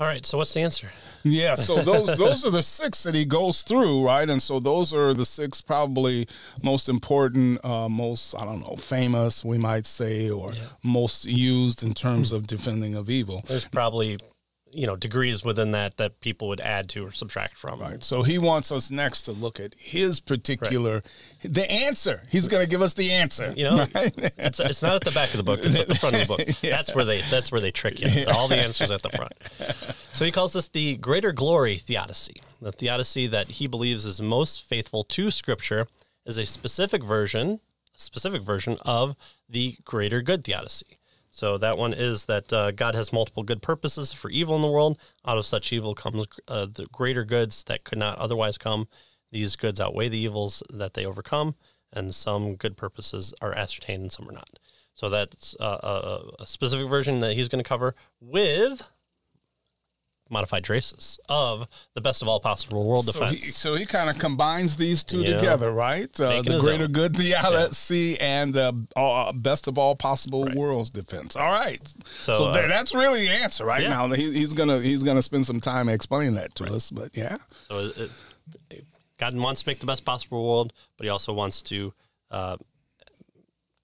All right. So what's the answer? Yeah. So those those are the six that he goes through, right? And so those are the six probably most important, uh, most I don't know, famous we might say, or yeah. most used in terms of defending of evil. There's probably you know degrees within that that people would add to or subtract from. Right. So he wants us next to look at his particular right. the answer. He's going to give us the answer. You know, right? it's, it's not at the back of the book. It's at the front of the book. yeah. That's where they that's where they trick you. All the answers at the front. So he calls this the greater glory theodicy. The theodicy that he believes is most faithful to Scripture is a specific version, a specific version of the greater good theodicy. So that one is that uh, God has multiple good purposes for evil in the world. Out of such evil comes uh, the greater goods that could not otherwise come. These goods outweigh the evils that they overcome, and some good purposes are ascertained and some are not. So that's uh, a, a, specific version that he's going to cover with modified traces of the best of all possible world so defense. He, so he kind of combines these two yeah. together, right? Uh, the greater own. good, the LSC, yeah. and the uh, uh, best of all possible right. worlds defense. All right. So, so uh, that's really the answer right yeah. now. He, he's gonna he's gonna spend some time explaining that to right. us, but yeah. So it, it, God wants to make the best possible world, but he also wants to. Uh,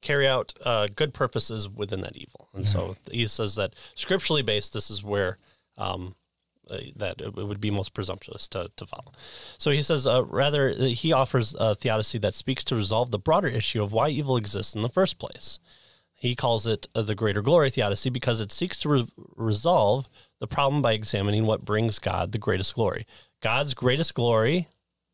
carry out uh, good purposes within that evil and so he says that scripturally based this is where um, that it would be most presumptuous to, to follow. So he says, uh, rather, uh, he offers a theodicy that speaks to resolve the broader issue of why evil exists in the first place. He calls it uh, the greater glory theodicy because it seeks to re resolve the problem by examining what brings God the greatest glory. God's greatest glory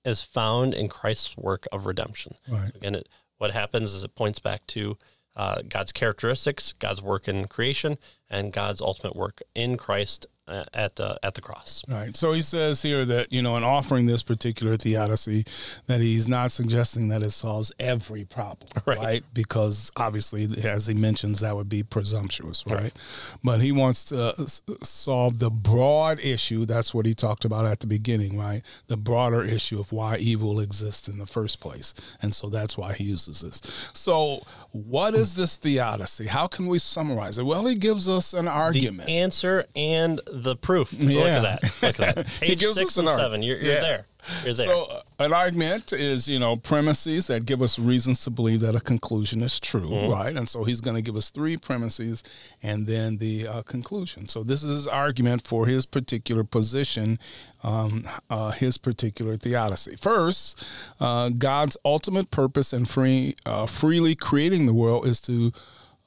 is found in Christ's work of redemption. Right. again, it, what happens is it points back to uh, God's characteristics, God's work in creation, and God's ultimate work in Christ at uh, at the cross. All right. So he says here that you know in offering this particular theodicy, that he's not suggesting that it solves every problem, right? right? Because obviously, as he mentions, that would be presumptuous, right? right? But he wants to solve the broad issue. That's what he talked about at the beginning, right? The broader issue of why evil exists in the first place, and so that's why he uses this. So, what is this theodicy? How can we summarize it? Well, he gives us an argument, the answer, and the proof. Yeah. Look at that. Look at that. Page six and seven. You're, you're yeah. there. You're there. So uh, an argument is, you know, premises that give us reasons to believe that a conclusion is true, mm-hmm. right? And so he's going to give us three premises and then the uh, conclusion. So this is his argument for his particular position, um, uh, his particular theodicy. First, uh, God's ultimate purpose in free, uh, freely creating the world is to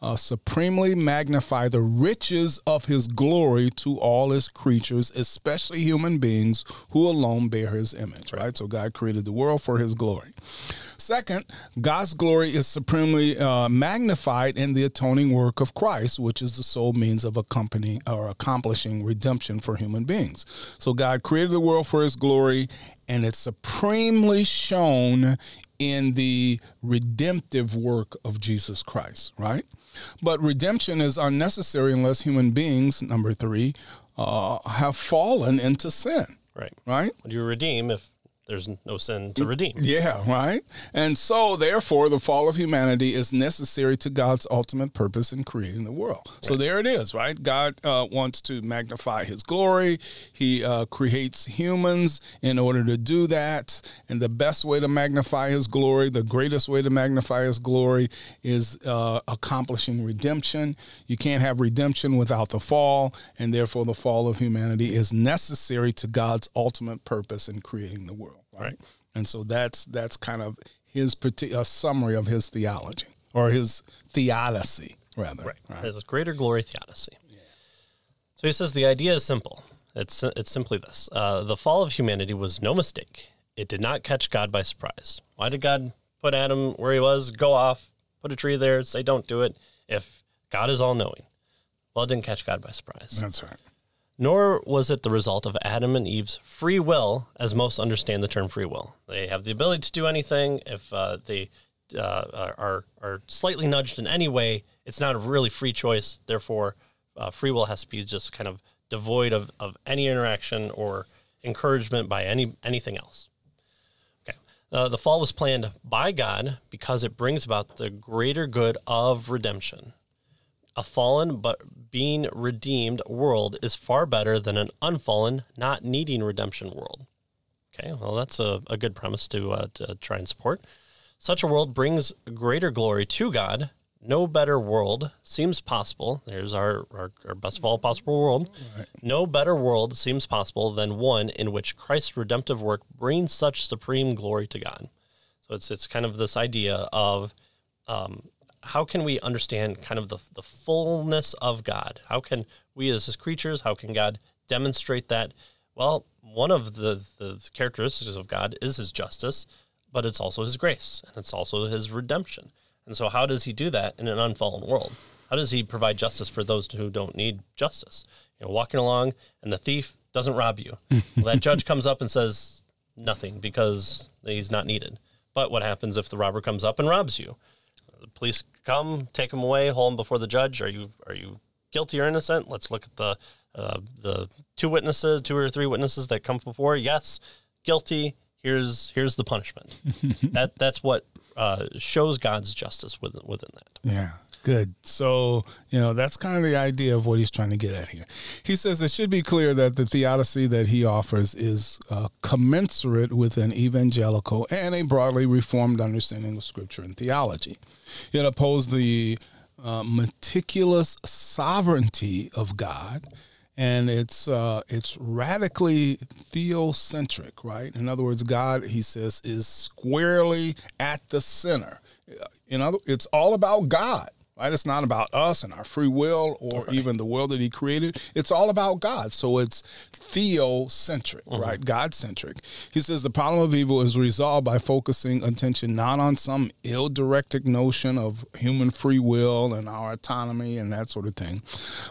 uh, supremely magnify the riches of his glory to all his creatures, especially human beings who alone bear his image, right? So God created the world for his glory. Second, God's glory is supremely uh, magnified in the atoning work of Christ, which is the sole means of accompanying or accomplishing redemption for human beings. So God created the world for his glory, and it's supremely shown in the redemptive work of Jesus Christ, right? But redemption is unnecessary unless human beings, number three, uh, have fallen into sin. Right. Right. Do you redeem if there's no sin to redeem. Yeah, right. And so, therefore, the fall of humanity is necessary to God's ultimate purpose in creating the world. Right. So, there it is, right? God uh, wants to magnify his glory. He uh, creates humans in order to do that. And the best way to magnify his glory, the greatest way to magnify his glory, is uh, accomplishing redemption. You can't have redemption without the fall. And therefore, the fall of humanity is necessary to God's ultimate purpose in creating the world eternal, right? And so that's that's kind of his particular summary of his theology or his theodicy, rather. Right. right? His greater glory theodicy. Yeah. So he says the idea is simple. It's it's simply this: uh, the fall of humanity was no mistake. It did not catch God by surprise. Why did God put Adam where he was? Go off, put a tree there, say don't do it. If God is all knowing, well, it didn't catch God by surprise. That's right nor was it the result of Adam and Eve's free will, as most understand the term free will. They have the ability to do anything. If uh, they uh, are, are slightly nudged in any way, it's not a really free choice. Therefore, uh, free will has to be just kind of devoid of, of any interaction or encouragement by any anything else. Okay. Uh, the fall was planned by God because it brings about the greater good of redemption. A fallen but being redeemed world is far better than an unfallen, not needing redemption world. Okay, well, that's a, a good premise to, uh, to try and support. Such a world brings greater glory to God. No better world seems possible. There's our, our, our best of all possible world. All right. No better world seems possible than one in which Christ's redemptive work brings such supreme glory to God. So it's, it's kind of this idea of um, how can we understand kind of the, the fullness of God? How can we as his creatures, how can God demonstrate that? Well, one of the, the characteristics of God is his justice, but it's also his grace and it's also his redemption. And so, how does he do that in an unfallen world? How does he provide justice for those who don't need justice? You know, walking along and the thief doesn't rob you. well, that judge comes up and says nothing because he's not needed. But what happens if the robber comes up and robs you? the police come, take him away, hold him before the judge. Are you are you guilty or innocent? Let's look at the uh, the two witnesses, two or three witnesses that come before. Yes, guilty. Here's here's the punishment. that that's what uh, shows God's justice within within that. Yeah, Good. So, you know, that's kind of the idea of what he's trying to get at here. He says it should be clear that the theodicy that he offers is uh, commensurate with an evangelical and a broadly reformed understanding of scripture and theology. It opposed the uh, meticulous sovereignty of God and it's uh, it's radically theocentric, right? In other words, God, he says, is squarely at the center. In other, it's all about God. Right? It's not about us and our free will or right. even the world that he created. It's all about God. So it's theocentric, mm-hmm. right? God centric. He says the problem of evil is resolved by focusing attention not on some ill directed notion of human free will and our autonomy and that sort of thing,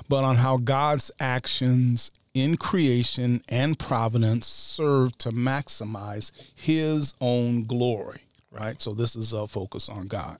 but on how God's actions in creation and providence serve to maximize his own glory, right? So this is a focus on God.